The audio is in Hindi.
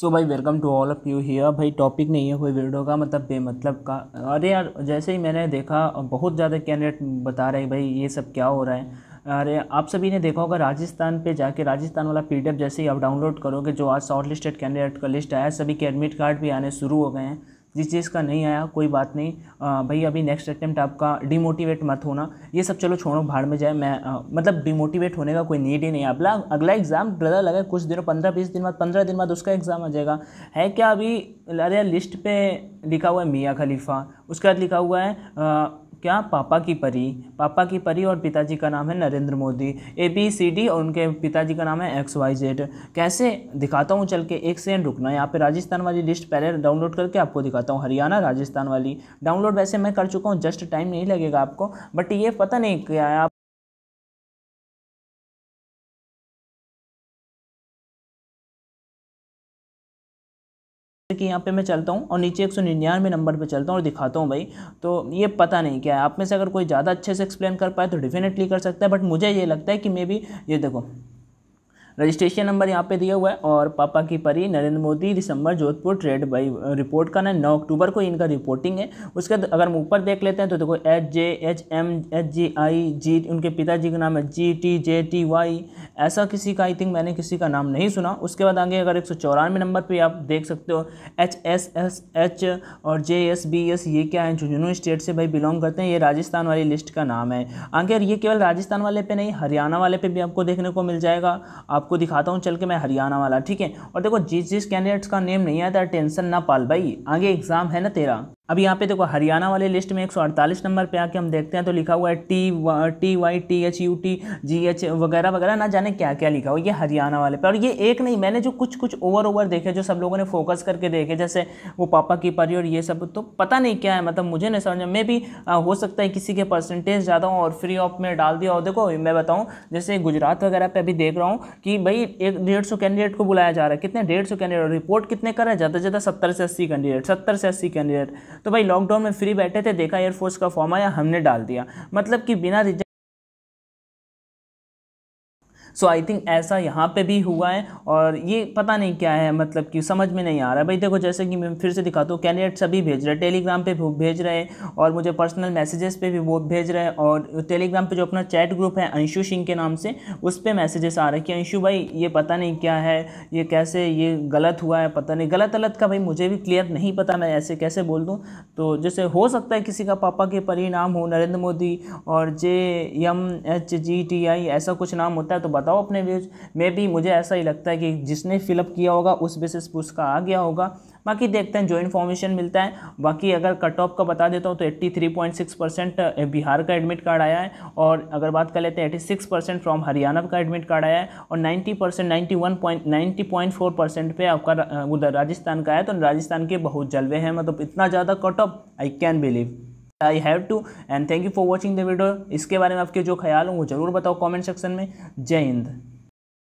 सो so भाई welcome to all of you here भाई टॉपिक नहीं है कोई वीडियो का मतलब बेमतलब का अरे यार जैसे ही मैंने देखा बहुत ज़्यादा कैंडिडेट बता रहे हैं भाई ये सब क्या हो रहा है अरे आप सभी ने देखा होगा राजस्थान पे जाके राजस्थान वाला पी जैसे ही आप डाउनलोड करोगे जो आज शॉर्ट लिस्टेड कैंडिडेट का लिस्ट आया सभी के एडमिट कार्ड भी आने शुरू हो गए हैं जिस चीज़ का नहीं आया कोई बात नहीं भाई अभी नेक्स्ट अटैम्प्ट आपका डिमोटिवेट मत होना ये सब चलो छोड़ो भाड़ में जाए मैं आ, मतलब डिमोटिवेट होने का कोई नीड ही नहीं है अगला अगला एग्ज़ाम ब्रदर लगा कुछ दिनों पंद्रह बीस दिन बाद पंद्रह दिन बाद उसका एग्ज़ाम आ जाएगा है क्या अभी अरे लिस्ट पर लिखा हुआ है मियाँ खलीफा उसके बाद लिखा हुआ है क्या पापा की परी पापा की परी और पिताजी का नाम है Narendra Modi A B C D और उनके पिताजी का नाम है एक्स वाई जेड कैसे दिखाता हूँ चल के एक सेकेंड रुकना यहाँ पे राजस्थान वाली लिस्ट पहले डाउनलोड करके आपको दिखाता हूँ हरियाणा राजस्थान वाली डाउनलोड वैसे मैं कर चुका हूँ जस्ट टाइम नहीं लगेगा आपको बट ये पता नहीं क्या आप कि यहाँ पे मैं चलता हूँ और नीचे एक सौ निन्यानवे नंबर पे चलता हूँ और दिखाता हूँ भाई तो ये पता नहीं क्या है आप में से अगर कोई ज़्यादा अच्छे से एक्सप्लेन कर पाए तो डेफिनेटली कर सकता है बट मुझे ये लगता है कि मे बी ये देखो रजिस्ट्रेशन नंबर यहाँ पे दिया हुआ है और पापा की परी नरेंद्र मोदी दिसंबर जोधपुर ट्रेड बाई रिपोर्ट का ना नौ अक्टूबर को इनका रिपोर्टिंग है उसके अगर हम ऊपर देख लेते हैं तो देखो H J H M H G I G उनके पिताजी का नाम है G T J T Y ऐसा किसी का आई थिंक मैंने किसी का नाम नहीं सुना उसके बाद आगे अगर एक नंबर पर आप देख सकते हो एच एस एस एच और जे एस बी एस ये क्या है झुंझुनू स्टेट से भाई बिलोंग करते हैं ये राजस्थान वाली लिस्ट का नाम है आगे ये केवल राजस्थान वाले पे नहीं हरियाणा वाले पे भी आपको देखने को मिल जाएगा आप आपको दिखाता हूँ चल के मैं हरियाणा वाला ठीक है और देखो जिस जिस कैंडिडेट्स का नेम नहीं आता टेंशन ना पाल भाई आगे एग्ज़ाम है ना तेरा अब यहाँ पे देखो हरियाणा वाले लिस्ट में 148 नंबर पे आके हम देखते हैं तो लिखा हुआ है टी वा, T Y T H U T G H वगैरह वगैरह ना जाने क्या क्या लिखा हुआ ये हरियाणा वाले पे और ये एक नहीं मैंने जो कुछ कुछ ओवर ओवर देखे जो सब लोगों ने फोकस करके देखे जैसे वो पापा की परी और ये सब तो पता नहीं क्या है मतलब मुझे नहीं समझ में भी हो सकता है किसी के परसेंटेज ज़्यादा हो और फ्री ऑफ में डाल दिया और देखो मैं बताऊँ जैसे गुजरात वगैरह पर अभी देख रहा हूँ कि भाई एक डेढ़ सौ कैंडिडेट को बुलाया जा रहा है कितने डेढ़ सौ कैंडिडेट रिपोर्ट कितने हैं ज़्यादा से ज़्यादा सत्तर से अस्सी कैंडिडेट सत्तर से अस्सी कैंडिडेट तो भाई लॉकडाउन में फ्री बैठे थे देखा एयरफोर्स का फॉर्म आया हमने डाल दिया मतलब कि बिना सो आई थिंक ऐसा यहाँ पे भी हुआ है और ये पता नहीं क्या है मतलब कि समझ में नहीं आ रहा है भाई देखो जैसे कि मैं फिर से दिखाता हूँ कैंडिडेट सभी भेज रहे हैं टेलीग्राम पे भेज रहे हैं और मुझे पर्सनल मैसेजेस पे भी वो भेज रहे हैं और टेलीग्राम पे जो अपना चैट ग्रुप है अंशु सिंह के नाम से उस पर मैसेजेस आ रहे हैं कि अंशु भाई ये पता नहीं क्या है ये कैसे ये गलत हुआ है पता नहीं गलत गलत का भाई मुझे भी क्लियर नहीं पता मैं ऐसे कैसे बोल दूँ तो जैसे हो सकता है किसी का पापा के परिणाम हो नरेंद्र मोदी और J M H G T I ऐसा कुछ नाम होता है तो बता बताओ अपने व्यूज मे भी मुझे ऐसा ही लगता है कि जिसने फिलअप किया होगा उस बेसिस पे उसका आ गया होगा बाकी देखते हैं जो इन्फॉर्मेशन मिलता है बाकी अगर कट ऑफ का बता देता हूँ तो 83.6 परसेंट बिहार का एडमिट कार्ड आया है और अगर बात कर लेते हैं 86 परसेंट फ्रॉम हरियाणा का एडमिट कार्ड आया है और 90 percent ninety one point ninety point four percent पर आपका उधर राजस्थान का आया तो राजस्थान के बहुत जलवे हैं मतलब इतना ज़्यादा cut off I can believe I have to and thank you for watching the video इसके बारे में आपके जो ख्याल हों वो जरूर बताओ कॉमेंट सेक्शन में जय हिंद